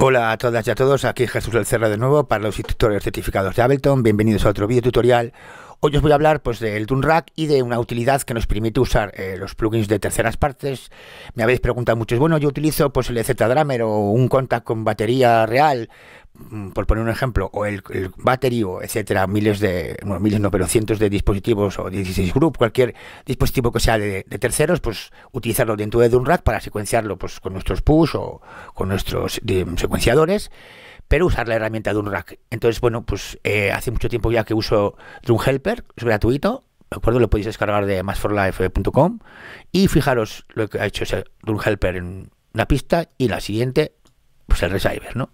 Hola a todas y a todos, aquí Jesús El Cerro de nuevo para los instructores certificados de Ableton, bienvenidos a otro video tutorial. Hoy os voy a hablar pues del un y de una utilidad que nos permite usar eh, los plugins de terceras partes. Me habéis preguntado muchos, bueno, yo utilizo pues el EZ o un contact con batería real Mm, por poner un ejemplo, o el, el battery, o etcétera, miles de, bueno, miles no, pero cientos de dispositivos o 16 group, cualquier dispositivo que sea de, terceros, pues utilizarlo dentro de un rack para secuenciarlo pues, con nuestros push o con nuestros secuenciadores, pero usar la herramienta de un rack. Entonces, bueno, pues eh, hace mucho tiempo ya que uso Drum Helper, es gratuito, ¿de acuerdo? Lo podéis descargar de masforlife.com y fijaros lo que ha hecho ese Drum Helper en una pista y la siguiente, pues el Resiver, ¿no?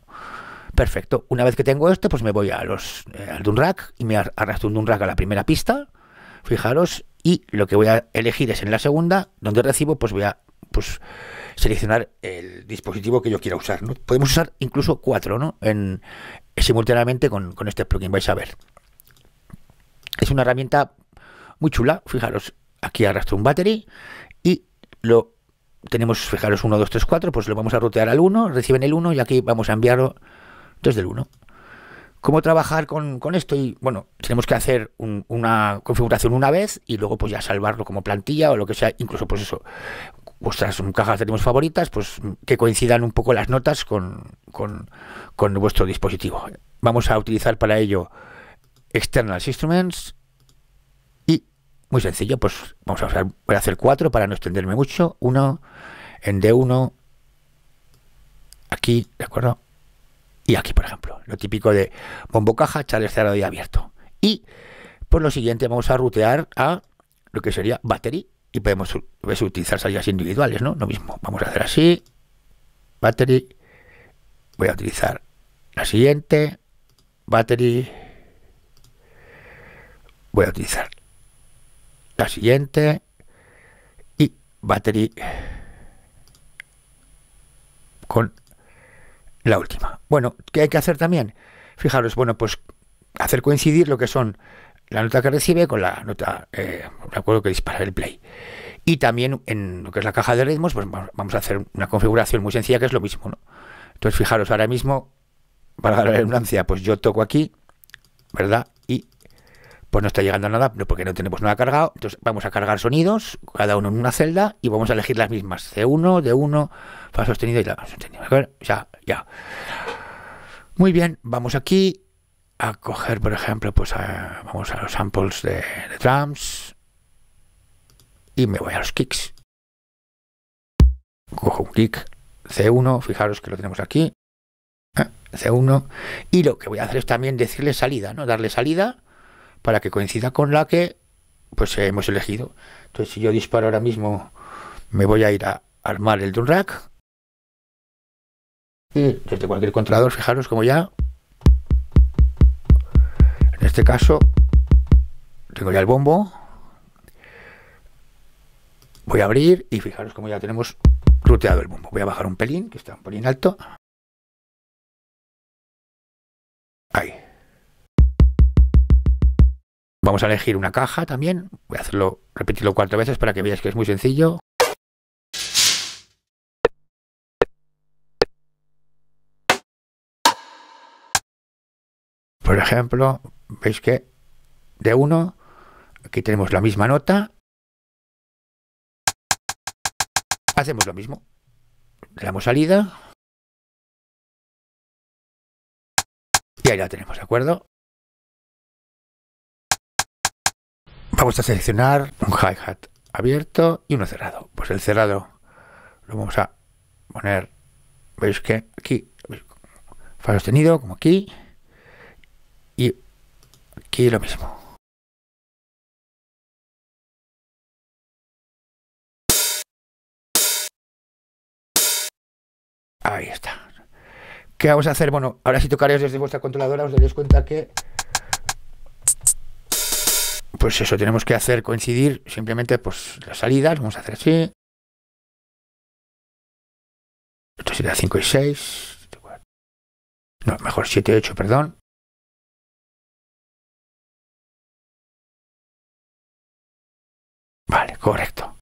Perfecto. Una vez que tengo esto, pues me voy a los, eh, al Dunrack y me arrastro un Dunrack a la primera pista. Fijaros, y lo que voy a elegir es en la segunda, donde recibo, pues voy a pues, seleccionar el dispositivo que yo quiera usar. ¿no? Podemos usar incluso cuatro ¿no? en, eh, simultáneamente con, este plugin, vais a ver. Es una herramienta muy chula, fijaros, aquí arrastro un battery y lo tenemos, fijaros, 1, 2, 3, 4, pues lo vamos a rotear al 1, reciben el 1 y aquí vamos a enviarlo del 1. ¿Cómo trabajar con, esto? Y bueno, tenemos que hacer una configuración una vez y luego pues ya salvarlo como plantilla o lo que sea, incluso pues eso, vuestras cajas de favoritas, pues que coincidan un poco las notas con, con, vuestro dispositivo. Vamos a utilizar para ello External Instruments y muy sencillo, pues vamos a hacer cuatro para no extenderme mucho. Uno en D1, aquí, ¿de acuerdo? Y aquí, por ejemplo, lo típico de bombo caja, chales cerrado y abierto. Y por lo siguiente vamos a rutear a lo que sería battery y podemos, pues, utilizar salidas individuales, ¿no? Lo mismo, vamos a hacer así, battery, voy a utilizar la siguiente, battery, voy a utilizar la siguiente y battery con la última. Bueno, ¿qué hay que hacer también? Fijaros, bueno, pues hacer coincidir lo que son la nota que recibe con la nota, eh, acuerdo que dispara el play. Y también en lo que es la caja de ritmos, pues vamos a hacer una configuración muy sencilla que es lo mismo, ¿no? Entonces, fijaros, ahora mismo, para la redundancia, pues yo toco aquí, ¿verdad? pues no está llegando a nada porque no tenemos nada cargado. Entonces vamos a cargar sonidos, cada uno en una celda, y vamos a elegir las mismas. C1, D1, Fa sostenido y la sostenido. Ya, ya. Muy bien, vamos aquí a coger, por ejemplo, pues vamos a los samples de, de drums y me voy a los kicks. Cojo un kick C1, fijaros que lo tenemos aquí, ah, C1, y lo que voy a hacer es también decirle salida, ¿no? Darle salida para que coincida con la que pues hemos elegido. Entonces, si yo disparo ahora mismo, me voy a ir a armar el drum rack. Y desde cualquier controlador, fijaros como ya. En este caso, tengo ya el bombo. Voy a abrir y fijaros como ya tenemos ruteado el bombo. Voy a bajar un pelín, que está un pelín alto. Vamos a elegir una caja también. Voy a hacerlo, repetirlo cuatro veces para que veáis que es muy sencillo. Por ejemplo, veis que de uno, aquí tenemos la misma nota. Hacemos lo mismo. Le damos salida. Y ahí la tenemos, ¿de acuerdo? Vamos a seleccionar un hi-hat abierto y uno cerrado. Pues el cerrado lo vamos a poner, veis que aquí, fa sostenido, como aquí, y aquí lo mismo. Ahí está. ¿Qué vamos a hacer? Bueno, ahora si tocaréis desde vuestra controladora os daréis cuenta que pues eso, tenemos que hacer coincidir simplemente pues las salidas, vamos a hacer así. Esto sería 5 y 6. No, mejor 7 y 8, perdón. Vale, correcto.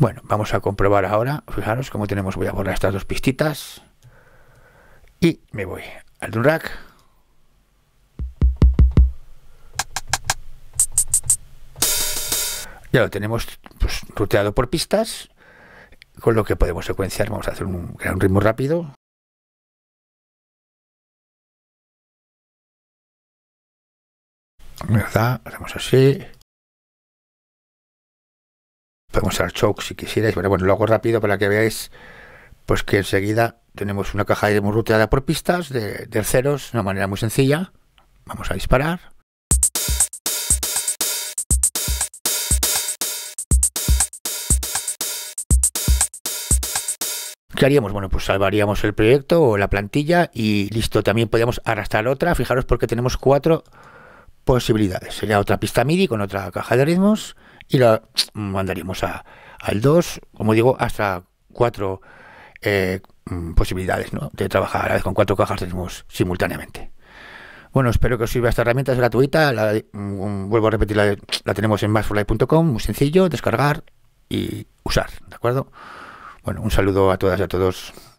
Bueno, vamos a comprobar ahora. Fijaros cómo tenemos. Voy a borrar estas dos pistitas. Y me voy al rack. ya lo tenemos pues, ruteado por pistas, con lo que podemos secuenciar. Vamos a hacer un gran ritmo rápido. ¿Verdad? Hacemos así. Podemos hacer choke si quisierais, bueno, lo hago rápido para que veáis pues que enseguida tenemos una caja de ruteada por pistas de, terceros de una manera muy sencilla. Vamos a disparar. ¿Qué haríamos? Bueno, pues salvaríamos el proyecto o la plantilla y listo. También podríamos arrastrar otra. Fijaros porque tenemos cuatro posibilidades. Sería otra pista MIDI con otra caja de ritmos y la mandaríamos a, al 2, como digo, hasta cuatro eh, mm, posibilidades ¿no? de trabajar a la vez con cuatro cajas de ritmos simultáneamente. Bueno, espero que os sirva esta herramienta, es gratuita, mm, vuelvo a repetir, la, tenemos en masforlife.com, muy sencillo, descargar y usar, ¿de acuerdo? Bueno, un saludo a todas y a todos.